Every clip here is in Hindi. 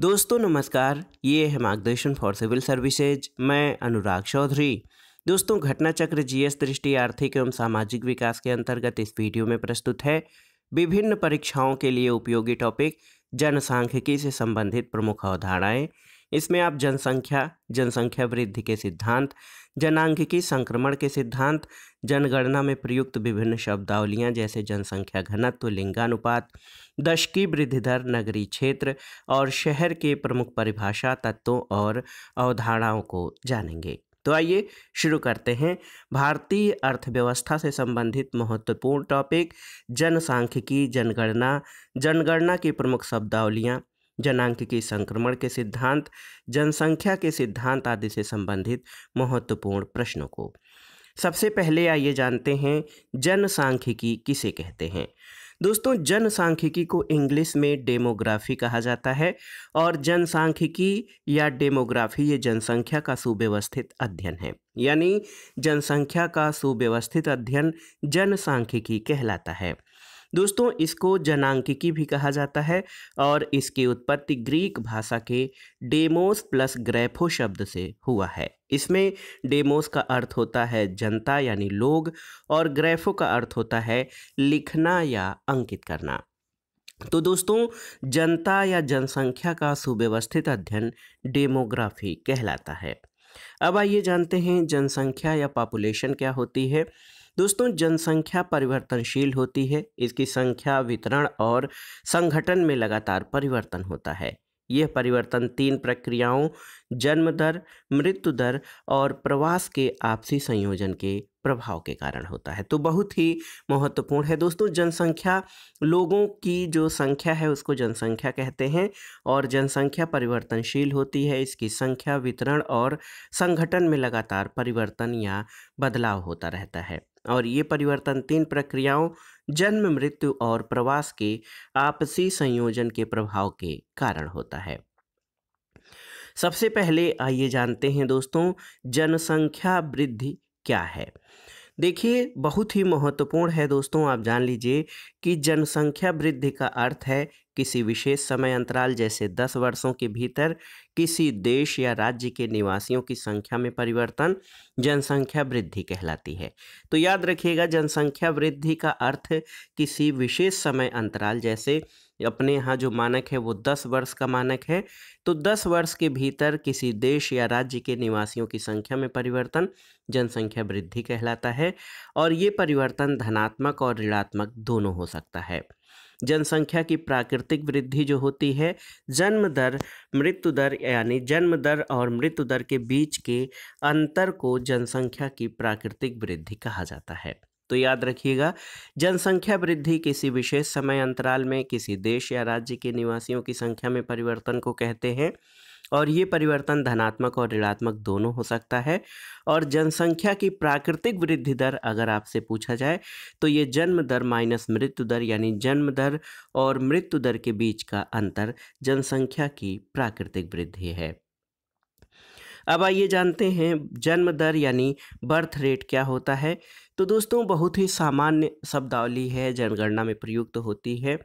दोस्तों नमस्कार ये है मार्गदर्शन फॉर सिविल सर्विसेज मैं अनुराग चौधरी दोस्तों घटना चक्र जीएस दृष्टि आर्थिक एवं सामाजिक विकास के अंतर्गत इस वीडियो में प्रस्तुत है विभिन्न परीक्षाओं के लिए उपयोगी टॉपिक जनसांख्यिकी से संबंधित प्रमुख अवधारणाएँ इसमें आप जनसंख्या जनसंख्या वृद्धि के सिद्धांत जनांगिकी संक्रमण के सिद्धांत जनगणना में प्रयुक्त विभिन्न शब्दावलियां जैसे जनसंख्या घनत्व लिंगानुपात दशकी वृद्धि दर नगरीय क्षेत्र और शहर के प्रमुख परिभाषा तत्वों और अवधारणाओं को जानेंगे तो आइए शुरू करते हैं भारतीय अर्थव्यवस्था से संबंधित महत्वपूर्ण टॉपिक जनसांख्यिकी जनगणना जनगणना की प्रमुख शब्दावलियाँ जनांक के संक्रमण के सिद्धांत जनसंख्या के सिद्धांत आदि से संबंधित महत्वपूर्ण प्रश्नों को सबसे पहले आइए जानते हैं जनसांख्यिकी किसे कहते हैं दोस्तों जनसांख्यिकी को इंग्लिश में डेमोग्राफी कहा जाता है और जनसांख्यिकी या डेमोग्राफी ये जनसंख्या का सुव्यवस्थित अध्ययन है यानी जनसंख्या का सुव्यवस्थित अध्ययन जनसांख्यिकी कहलाता है दोस्तों इसको जनांकिकी भी कहा जाता है और इसकी उत्पत्ति ग्रीक भाषा के डेमोस प्लस ग्रेफो शब्द से हुआ है इसमें डेमोस का अर्थ होता है जनता यानी लोग और ग्रेफो का अर्थ होता है लिखना या अंकित करना तो दोस्तों जनता या जनसंख्या का सुव्यवस्थित अध्ययन डेमोग्राफी कहलाता है अब आइए जानते हैं जनसंख्या या पॉपुलेशन क्या होती है दोस्तों जनसंख्या परिवर्तनशील होती है इसकी संख्या वितरण और संगठन में लगातार परिवर्तन होता है यह परिवर्तन तीन प्रक्रियाओं जन्म दर मृत्यु दर और प्रवास के आपसी संयोजन के प्रभाव के कारण होता है तो बहुत ही महत्वपूर्ण है दोस्तों जनसंख्या लोगों की जो संख्या है उसको जनसंख्या कहते हैं और जनसंख्या परिवर्तनशील होती है इसकी संख्या वितरण और संगठन में लगातार परिवर्तन या बदलाव होता रहता है और ये परिवर्तन तीन प्रक्रियाओं जन्म मृत्यु और प्रवास के आपसी संयोजन के प्रभाव के कारण होता है सबसे पहले आइए जानते हैं दोस्तों जनसंख्या वृद्धि क्या है देखिए बहुत ही महत्वपूर्ण है दोस्तों आप जान लीजिए कि जनसंख्या वृद्धि का अर्थ है किसी विशेष समय अंतराल जैसे 10 वर्षों के भीतर किसी देश या राज्य के निवासियों की संख्या में परिवर्तन जनसंख्या वृद्धि कहलाती है तो याद रखिएगा जनसंख्या वृद्धि का अर्थ किसी विशेष समय अंतराल जैसे अपने यहाँ जो मानक है वो दस वर्ष का मानक है तो दस वर्ष के भीतर किसी देश या राज्य के निवासियों की संख्या में परिवर्तन जनसंख्या वृद्धि कहलाता है और ये परिवर्तन धनात्मक और ऋणात्मक दोनों हो सकता है जनसंख्या की प्राकृतिक वृद्धि जो होती है जन्म दर मृत्यु दर यानी जन्म दर और मृत्यु दर के बीच के अंतर को जनसंख्या की प्राकृतिक वृद्धि कहा जाता है तो याद रखिएगा जनसंख्या वृद्धि किसी विशेष समय अंतराल में किसी देश या राज्य के निवासियों की संख्या में परिवर्तन को कहते हैं और ये परिवर्तन धनात्मक और ऋणात्मक दोनों हो सकता है और जनसंख्या की प्राकृतिक वृद्धि दर अगर आपसे पूछा जाए तो ये जन्म दर माइनस मृत्यु दर यानी जन्म दर और मृत्यु दर के बीच का अंतर जनसंख्या की प्राकृतिक वृद्धि है अब आइए जानते हैं जन्म दर यानी बर्थ रेट क्या होता है तो दोस्तों बहुत ही सामान्य शब्दावली है जनगणना में प्रयुक्त तो होती है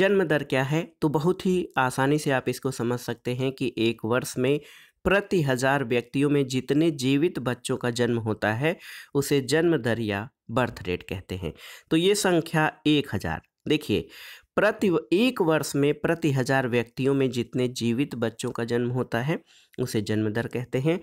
जन्म दर क्या है तो बहुत ही आसानी से आप इसको समझ सकते हैं कि एक वर्ष में प्रति हजार व्यक्तियों में जितने जीवित बच्चों का जन्म होता है उसे जन्म दर या बर्थ रेट कहते हैं तो ये संख्या एक हजार देखिए प्रति एक वर्ष में प्रति हजार व्यक्तियों में जितने जीवित बच्चों का जन्म होता है उसे जन्म दर कहते हैं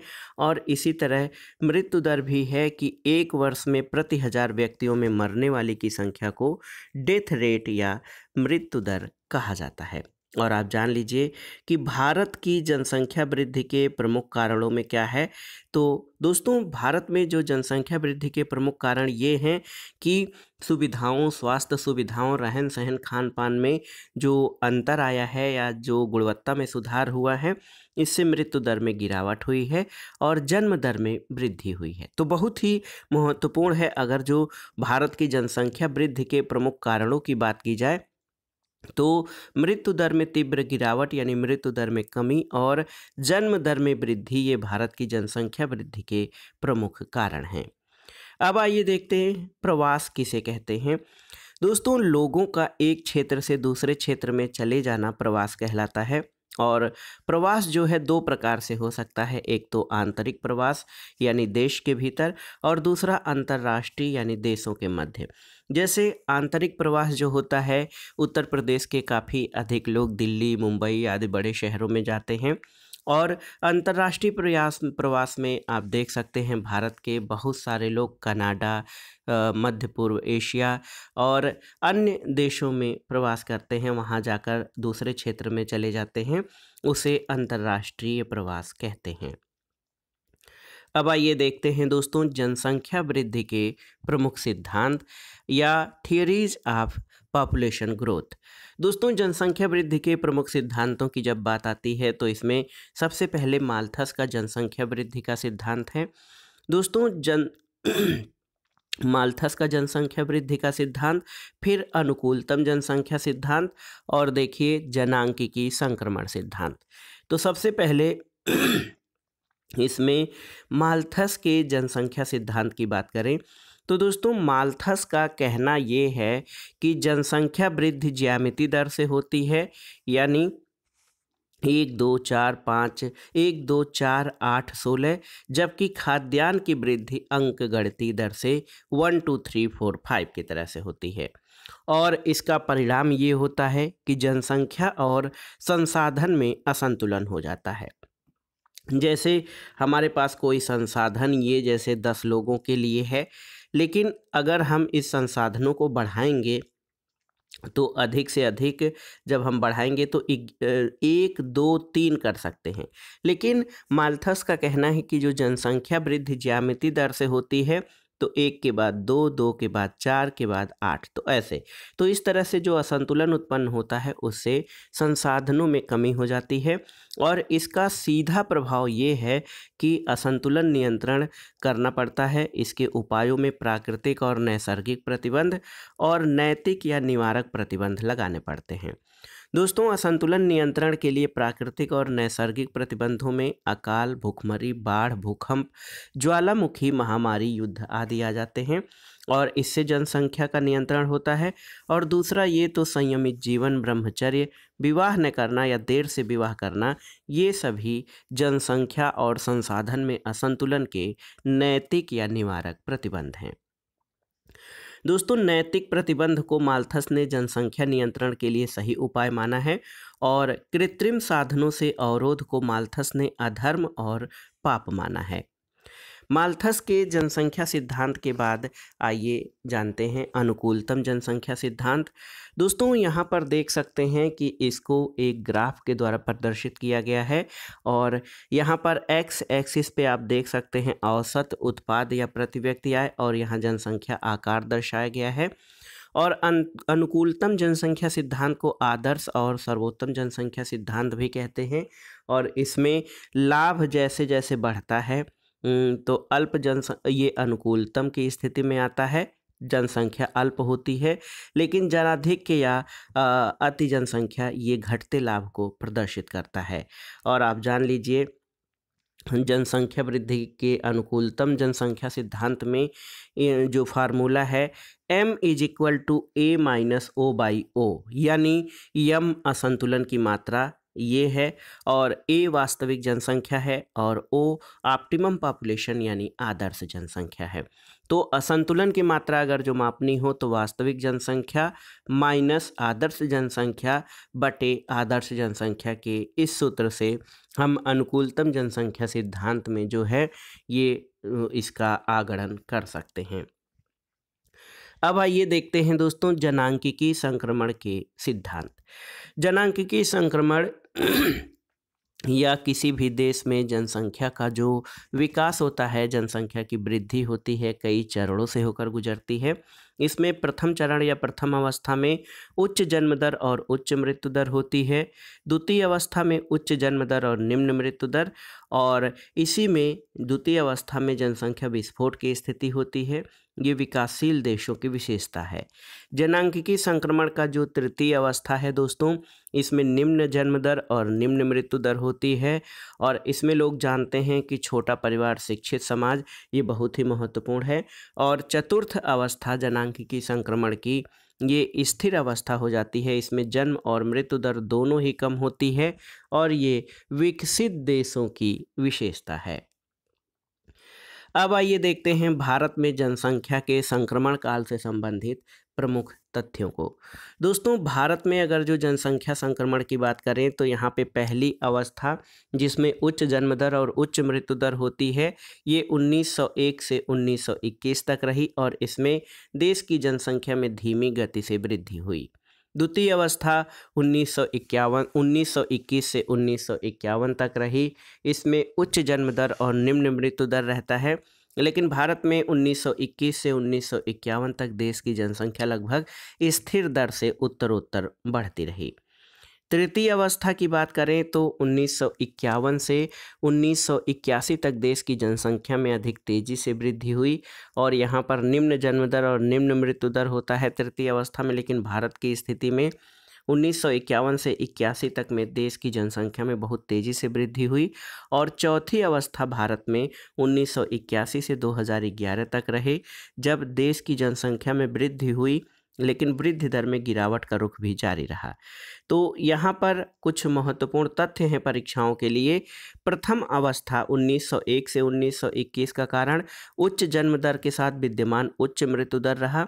और इसी तरह मृत्यु दर भी है कि एक वर्ष में प्रति हजार व्यक्तियों में मरने वाले की संख्या को डेथ रेट या मृत्यु दर कहा जाता है और आप जान लीजिए कि भारत की जनसंख्या वृद्धि के प्रमुख कारणों में क्या है तो दोस्तों भारत में जो जनसंख्या वृद्धि के प्रमुख कारण ये हैं कि सुविधाओं स्वास्थ्य सुविधाओं रहन सहन खान पान में जो अंतर आया है या जो गुणवत्ता में सुधार हुआ है इससे मृत्यु दर में गिरावट हुई है और जन्म दर में वृद्धि हुई है तो बहुत ही महत्वपूर्ण है अगर जो भारत की जनसंख्या वृद्धि के प्रमुख कारणों की बात की जाए तो मृत्यु दर में तीव्र गिरावट यानी मृत्यु दर में कमी और जन्म दर में वृद्धि ये भारत की जनसंख्या वृद्धि के प्रमुख कारण हैं अब आइए देखते हैं प्रवास किसे कहते हैं दोस्तों लोगों का एक क्षेत्र से दूसरे क्षेत्र में चले जाना प्रवास कहलाता है और प्रवास जो है दो प्रकार से हो सकता है एक तो आंतरिक प्रवास यानी देश के भीतर और दूसरा अंतर्राष्ट्रीय यानी देशों के मध्य जैसे आंतरिक प्रवास जो होता है उत्तर प्रदेश के काफ़ी अधिक लोग दिल्ली मुंबई आदि बड़े शहरों में जाते हैं और अंतर्राष्ट्रीय प्रयास प्रवास में आप देख सकते हैं भारत के बहुत सारे लोग कनाडा मध्य पूर्व एशिया और अन्य देशों में प्रवास करते हैं वहाँ जाकर दूसरे क्षेत्र में चले जाते हैं उसे अंतर्राष्ट्रीय प्रवास कहते हैं अब आइए देखते हैं दोस्तों जनसंख्या वृद्धि के प्रमुख सिद्धांत या थियरीज ऑफ पॉपुलेशन ग्रोथ दोस्तों जनसंख्या वृद्धि के प्रमुख सिद्धांतों की जब बात आती है तो इसमें सबसे पहले माल्थस का जनसंख्या वृद्धि का सिद्धांत है दोस्तों जन माल्थस का जनसंख्या वृद्धि का सिद्धांत फिर अनुकूलतम जनसंख्या सिद्धांत और देखिए जनांकिकी की संक्रमण सिद्धांत तो सबसे पहले इसमें मालथस के जनसंख्या सिद्धांत की बात करें तो दोस्तों मालथस का कहना ये है कि जनसंख्या वृद्धि ज्यामिति दर से होती है यानी एक दो चार पाँच एक दो चार आठ सोलह जबकि खाद्यान्न की वृद्धि अंक गणती दर से one two three four five की तरह से होती है और इसका परिणाम ये होता है कि जनसंख्या और संसाधन में असंतुलन हो जाता है जैसे हमारे पास कोई संसाधन ये जैसे दस लोगों के लिए है लेकिन अगर हम इस संसाधनों को बढ़ाएंगे तो अधिक से अधिक जब हम बढ़ाएंगे तो एक, एक दो तीन कर सकते हैं लेकिन माल्थस का कहना है कि जो जनसंख्या वृद्धि ज्यामिति दर से होती है तो एक के बाद दो दो के बाद चार के बाद आठ तो ऐसे तो इस तरह से जो असंतुलन उत्पन्न होता है उससे संसाधनों में कमी हो जाती है और इसका सीधा प्रभाव ये है कि असंतुलन नियंत्रण करना पड़ता है इसके उपायों में प्राकृतिक और नैसर्गिक प्रतिबंध और नैतिक या निवारक प्रतिबंध लगाने पड़ते हैं दोस्तों असंतुलन नियंत्रण के लिए प्राकृतिक और नैसर्गिक प्रतिबंधों में अकाल भूखमरी बाढ़ भूकंप ज्वालामुखी महामारी युद्ध आदि आ जाते हैं और इससे जनसंख्या का नियंत्रण होता है और दूसरा ये तो संयमित जीवन ब्रह्मचर्य विवाह न करना या देर से विवाह करना ये सभी जनसंख्या और संसाधन में असंतुलन के नैतिक या निवारक प्रतिबंध हैं दोस्तों नैतिक प्रतिबंध को माल्थस ने जनसंख्या नियंत्रण के लिए सही उपाय माना है और कृत्रिम साधनों से अवरोध को माल्थस ने अधर्म और पाप माना है माल्थस के जनसंख्या सिद्धांत के बाद आइए जानते हैं अनुकूलतम जनसंख्या सिद्धांत दोस्तों यहाँ पर देख सकते हैं कि इसको एक ग्राफ के द्वारा प्रदर्शित किया गया है और यहाँ पर एक्स एक्सिस पे आप देख सकते हैं औसत उत्पाद या प्रति व्यक्ति आय और यहाँ जनसंख्या आकार दर्शाया गया है और अनुकूलतम जनसंख्या सिद्धांत को आदर्श और सर्वोत्तम जनसंख्या सिद्धांत भी कहते हैं और इसमें लाभ जैसे जैसे बढ़ता है तो अल्प जनसंख्या ये अनुकूलतम की स्थिति में आता है जनसंख्या अल्प होती है लेकिन जनाधिक्य या अति जनसंख्या ये घटते लाभ को प्रदर्शित करता है और आप जान लीजिए जनसंख्या वृद्धि के अनुकूलतम जनसंख्या सिद्धांत में जो फार्मूला है m is equal to A minus O by O यानी यम असंतुलन की मात्रा ये है और ए वास्तविक जनसंख्या है और ओ ऑप्टिमम पॉपुलेशन यानी आदर्श जनसंख्या है तो असंतुलन की मात्रा अगर जो मापनी हो तो वास्तविक जनसंख्या माइनस आदर्श जनसंख्या बटे आदर्श जनसंख्या के इस सूत्र से हम अनुकूलतम जनसंख्या सिद्धांत में जो है ये इसका आगणन कर सकते हैं अब आइए देखते हैं दोस्तों जनांकिकी संक्रमण के सिद्धांत जनांकिकी संक्रमण या किसी भी देश में जनसंख्या का जो विकास होता है जनसंख्या की वृद्धि होती है कई चरणों से होकर गुजरती है इसमें प्रथम चरण या प्रथम अवस्था में उच्च जन्म दर और उच्च मृत्यु दर होती है द्वितीय अवस्था में उच्च जन्म दर और निम्न मृत्यु दर और इसी में द्वितीय अवस्था में जनसंख्या विस्फोट की स्थिति होती है ये विकासशील देशों की विशेषता है जनांकिकी संक्रमण का जो तृतीय अवस्था है दोस्तों इसमें निम्न जन्म दर और निम्न मृत्यु दर होती है और इसमें लोग जानते हैं कि छोटा परिवार शिक्षित समाज ये बहुत ही महत्वपूर्ण है और चतुर्थ अवस्था जनांकिकी संक्रमण की ये स्थिर अवस्था हो जाती है इसमें जन्म और मृत्यु दर दोनों ही कम होती है और ये विकसित देशों की विशेषता है अब आइए देखते हैं भारत में जनसंख्या के संक्रमण काल से संबंधित प्रमुख तथ्यों को दोस्तों भारत में अगर जो जनसंख्या संक्रमण की बात करें तो यहाँ पे पहली अवस्था जिसमें उच्च जन्मदर और उच्च मृत्यु दर होती है ये 1901 से 1921 तक रही और इसमें देश की जनसंख्या में धीमी गति से वृद्धि हुई द्वितीय अवस्था उन्नीस सौ इक्कीस से उन्नीस तक रही इसमें उच्च जन्म दर और निम्न मृत्यु दर रहता है लेकिन भारत में 1921 से उन्नीस तक देश की जनसंख्या लगभग स्थिर दर से उत्तरोत्तर बढ़ती रही तृतीय अवस्था की बात करें तो उन्नीस से उन्नीस तक देश की जनसंख्या में अधिक तेजी से वृद्धि हुई और यहाँ पर निम्न जन्मदर और निम्न मृत्यु दर होता है तृतीय अवस्था में लेकिन भारत की स्थिति में उन्नीस से इक्यासी तक में देश की जनसंख्या में बहुत तेज़ी से वृद्धि हुई और चौथी अवस्था भारत में 1981 से 2011 तक रहे जब देश की जनसंख्या में वृद्धि हुई लेकिन वृद्धि दर में गिरावट का रुख भी जारी रहा तो यहाँ पर कुछ महत्वपूर्ण तथ्य हैं परीक्षाओं के लिए प्रथम अवस्था 1901 से 1921 का कारण उच्च जन्म दर के साथ विद्यमान उच्च मृत्यु दर रहा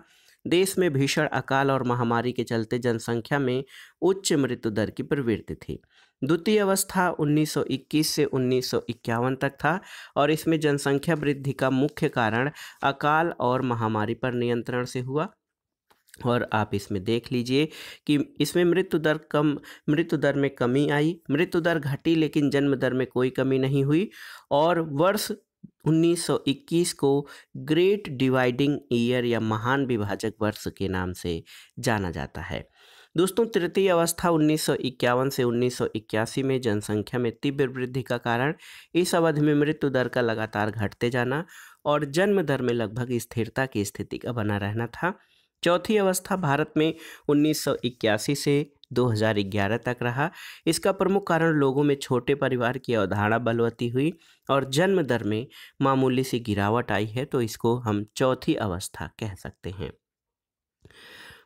देश में भीषण अकाल और महामारी के चलते जनसंख्या में उच्च मृत्यु दर की प्रवृत्ति थी द्वितीय अवस्था 1921 से उन्नीस तक था और इसमें जनसंख्या वृद्धि का मुख्य कारण अकाल और महामारी पर नियंत्रण से हुआ और आप इसमें देख लीजिए कि इसमें मृत्यु दर कम मृत्यु दर में कमी आई मृत्यु दर घटी लेकिन जन्म दर में कोई कमी नहीं हुई और वर्ष 1921 को ग्रेट डिवाइडिंग ईयर या महान विभाजक वर्ष के नाम से जाना जाता है दोस्तों तृतीय अवस्था 1951 से 1981 में जनसंख्या में तीव्र वृद्धि का कारण इस अवधि में मृत्यु दर का लगातार घटते जाना और जन्म दर में लगभग स्थिरता की स्थिति का बना रहना था चौथी अवस्था भारत में 1981 से 2011 तक रहा इसका प्रमुख कारण लोगों में छोटे परिवार की अवधारणा बलवती हुई और जन्म दर में मामूली सी गिरावट आई है तो इसको हम चौथी अवस्था कह सकते हैं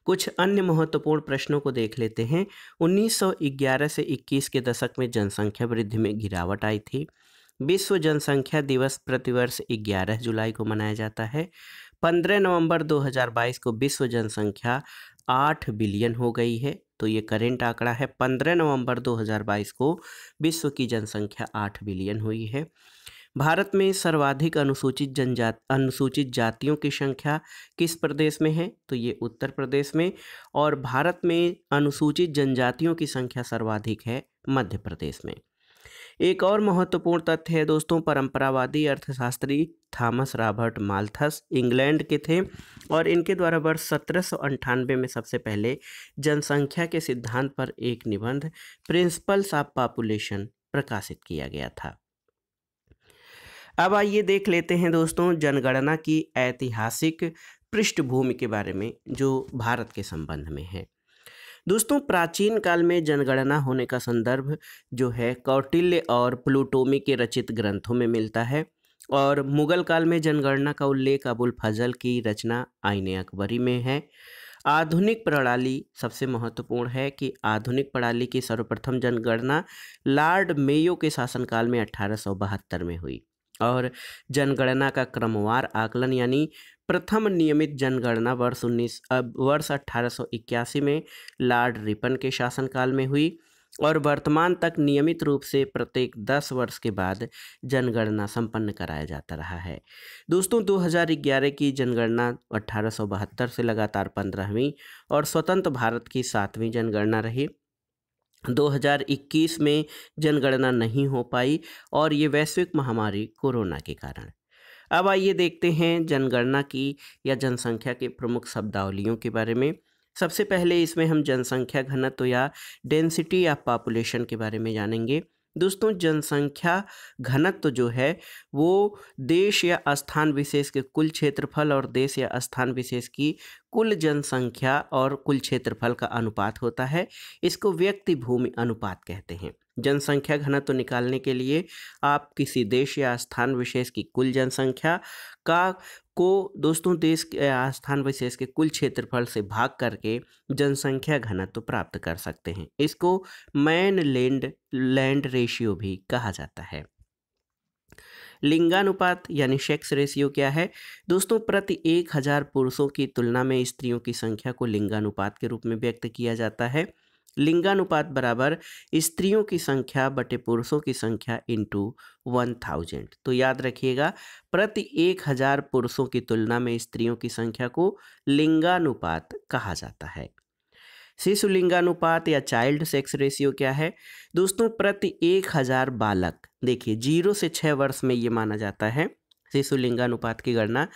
कुछ अन्य महत्वपूर्ण प्रश्नों को देख लेते हैं 1911 से 21 के दशक में जनसंख्या वृद्धि में गिरावट आई थी विश्व जनसंख्या दिवस प्रतिवर्ष 11 जुलाई को मनाया जाता है पंद्रह नवंबर 2022 को विश्व जनसंख्या आठ बिलियन हो गई है तो ये करेंट आंकड़ा है पंद्रह नवंबर 2022 को विश्व की जनसंख्या आठ बिलियन हुई है भारत में सर्वाधिक अनुसूचित जनजात अनुसूचित जातियों की संख्या किस प्रदेश में है तो ये उत्तर प्रदेश में और भारत में अनुसूचित जनजातियों की संख्या सर्वाधिक है मध्य प्रदेश में एक और महत्वपूर्ण तथ्य है दोस्तों परंपरावादी अर्थशास्त्री थॉमस रॉबर्ट माल्थस इंग्लैंड के थे और इनके द्वारा वर्ष सत्रह में सबसे पहले जनसंख्या के सिद्धांत पर एक निबंध प्रिंसिपल्स ऑफ पॉपुलेशन प्रकाशित किया गया था अब आइए देख लेते हैं दोस्तों जनगणना की ऐतिहासिक पृष्ठभूमि के बारे में जो भारत के संबंध में है दोस्तों प्राचीन काल में जनगणना होने का संदर्भ जो है कौटिल्य और प्लूटोमी के रचित ग्रंथों में मिलता है और मुगल काल में जनगणना का उल्लेख अबुल फजल की रचना आईने अकबरी में है आधुनिक प्रणाली सबसे महत्वपूर्ण है कि आधुनिक प्रणाली की सर्वप्रथम जनगणना लॉर्ड मेयो के शासनकाल में अठारह में हुई और जनगणना का क्रमवार आकलन यानी प्रथम नियमित जनगणना वर्ष उन्नीस वर्ष अट्ठारह में लॉर्ड रिपन के शासनकाल में हुई और वर्तमान तक नियमित रूप से प्रत्येक 10 वर्ष के बाद जनगणना संपन्न कराया जाता रहा है दोस्तों 2011 की जनगणना अठारह से लगातार पंद्रहवीं और स्वतंत्र भारत की सातवीं जनगणना रही 2021 में जनगणना नहीं हो पाई और ये वैश्विक महामारी कोरोना के कारण अब आइए देखते हैं जनगणना की या जनसंख्या के प्रमुख शब्दावलियों के बारे में सबसे पहले इसमें हम जनसंख्या घनत्व या डेंसिटी ऑफ पॉपुलेशन के बारे में जानेंगे दोस्तों जनसंख्या घनत्व जो है वो देश या स्थान विशेष के कुल क्षेत्रफल और देश या स्थान विशेष की कुल जनसंख्या और कुल क्षेत्रफल का अनुपात होता है इसको व्यक्ति भूमि अनुपात कहते हैं जनसंख्या घनत्व निकालने के लिए आप किसी देश या स्थान विशेष की कुल जनसंख्या का को दोस्तों देश के स्थान विशेष के कुल क्षेत्रफल से भाग करके जनसंख्या घनत्व प्राप्त कर सकते हैं इसको मैन लैंड लैंड रेशियो भी कहा जाता है लिंगानुपात यानी सेक्स रेशियो क्या है दोस्तों प्रति एक हजार पुरुषों की तुलना में स्त्रियों की संख्या को लिंगानुपात के रूप में व्यक्त किया जाता है लिंगानुपात बराबर स्त्रियों की संख्या बटे पुरुषों की संख्या इंटू वन थाउजेंड तो याद रखिएगा प्रति एक हजार पुरुषों की तुलना में स्त्रियों की संख्या को लिंगानुपात कहा जाता है शिशु लिंगानुपात या चाइल्ड सेक्स रेशियो क्या है दोस्तों प्रति एक हजार बालक देखिए जीरो से छः वर्ष में ये माना जाता है शिशु लिंगानुपात की गणना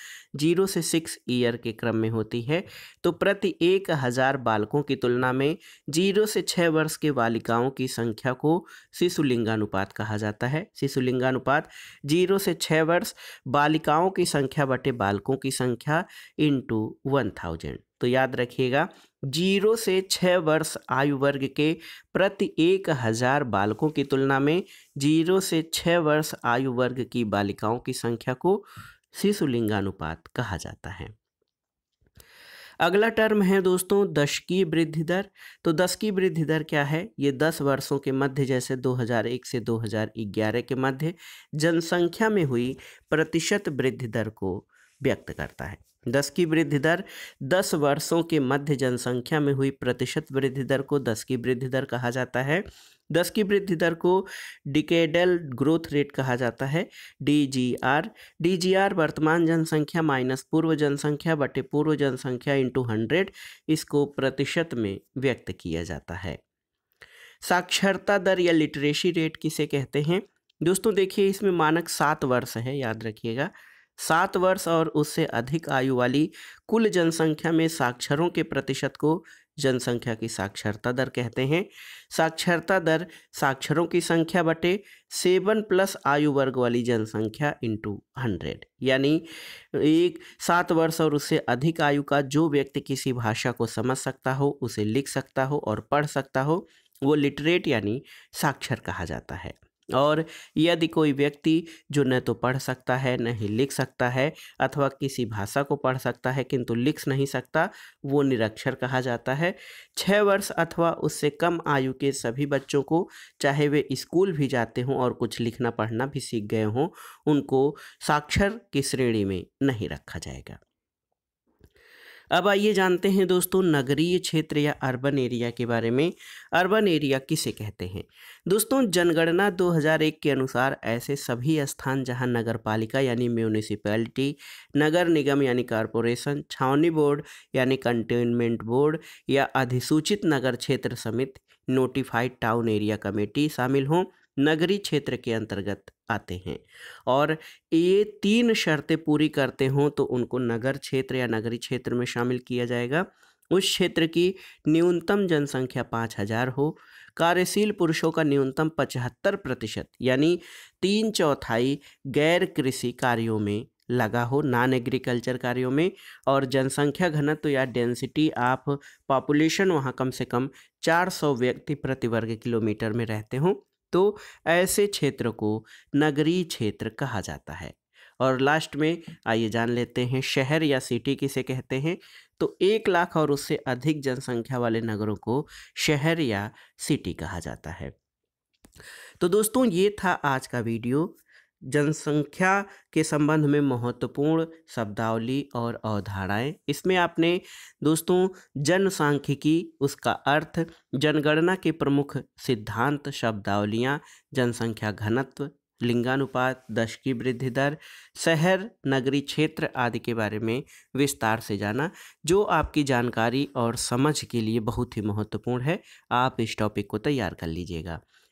जीरो से सिक्स ईयर के क्रम में होती है तो प्रति एक हज़ार बालकों की तुलना में जीरो से छः वर्ष के बालिकाओं की संख्या को शिशु लिंगानुपात कहा जाता है शिशु लिंगानुपात जीरो से छः वर्ष बालिकाओं की संख्या बटे बालकों की संख्या इंटू वन थाउजेंड तो याद रखिएगा जीरो से छः वर्ष आयु वर्ग के प्रति एक हज़ार बालकों की तुलना में जीरो से छः वर्ष आयु वर्ग की बालिकाओं की संख्या को शिशु लिंगानुपात कहा जाता है अगला टर्म है दोस्तों दशकीय वृद्धि दर तो दस की वृद्धि दर क्या है ये दस वर्षों के मध्य जैसे 2001 से 2011 के मध्य जनसंख्या में हुई प्रतिशत वृद्धि दर को व्यक्त करता है दस की वृद्धि दर दस वर्षों के मध्य जनसंख्या में हुई प्रतिशत वृद्धि दर को दस की वृद्धि दर कहा जाता है दस की वृद्धि दर को डिकेडल ग्रोथ रेट कहा जाता है डीजीआर डीजीआर वर्तमान जनसंख्या माइनस पूर्व जनसंख्या बटे पूर्व जनसंख्या इंटू हंड्रेड इसको प्रतिशत में व्यक्त किया जाता है साक्षरता दर या लिटरेसी रेट किसे कहते हैं दोस्तों देखिए इसमें मानक सात वर्ष है याद रखिएगा सात वर्ष और उससे अधिक आयु वाली कुल जनसंख्या में साक्षरों के प्रतिशत को जनसंख्या की साक्षरता दर कहते हैं साक्षरता दर साक्षरों की संख्या बटे सेवन प्लस आयु वर्ग वाली जनसंख्या इंटू हंड्रेड यानी एक सात वर्ष और उससे अधिक आयु का जो व्यक्ति किसी भाषा को समझ सकता हो उसे लिख सकता हो और पढ़ सकता हो वो लिटरेट यानी साक्षर कहा जाता है और यदि कोई व्यक्ति जो न तो पढ़ सकता है न ही लिख सकता है अथवा किसी भाषा को पढ़ सकता है किंतु लिख नहीं सकता वो निरक्षर कहा जाता है छः वर्ष अथवा उससे कम आयु के सभी बच्चों को चाहे वे स्कूल भी जाते हों और कुछ लिखना पढ़ना भी सीख गए हों उनको साक्षर की श्रेणी में नहीं रखा जाएगा अब आइए जानते हैं दोस्तों नगरीय क्षेत्र या अर्बन एरिया के बारे में अर्बन एरिया किसे कहते हैं दोस्तों जनगणना 2001 के अनुसार ऐसे सभी स्थान जहां नगर पालिका यानी म्यूनिसिपैलिटी नगर निगम यानी कॉरपोरेशन छावनी बोर्ड यानी कंटेनमेंट बोर्ड या अधिसूचित नगर क्षेत्र समिति नोटिफाइड टाउन एरिया कमेटी शामिल हों नगरी क्षेत्र के अंतर्गत आते हैं और ये तीन शर्तें पूरी करते हों तो उनको नगर क्षेत्र या नगरी क्षेत्र में शामिल किया जाएगा उस क्षेत्र की न्यूनतम जनसंख्या पाँच हजार हो कार्यशील पुरुषों का न्यूनतम पचहत्तर प्रतिशत यानी तीन चौथाई गैर कृषि कार्यों में लगा हो नॉन एग्रीकल्चर कार्यों में और जनसंख्या घनत्व या डेंसिटी ऑफ पॉपुलेशन वहाँ कम से कम 400 व्यक्ति प्रति वर्ग किलोमीटर में रहते हों तो ऐसे क्षेत्र को नगरीय क्षेत्र कहा जाता है और लास्ट में आइए जान लेते हैं शहर या सिटी किसे कहते हैं तो एक लाख और उससे अधिक जनसंख्या वाले नगरों को शहर या सिटी कहा जाता है तो दोस्तों ये था आज का वीडियो जनसंख्या के संबंध में महत्वपूर्ण शब्दावली और अवधारणाएं इसमें आपने दोस्तों जनसांख्यिकी उसका अर्थ जनगणना के प्रमुख सिद्धांत शब्दावलियाँ जनसंख्या घनत्व लिंगानुपात दश की वृद्धि दर शहर नगरी क्षेत्र आदि के बारे में विस्तार से जाना जो आपकी जानकारी और समझ के लिए बहुत ही महत्वपूर्ण है आप इस टॉपिक को तैयार कर लीजिएगा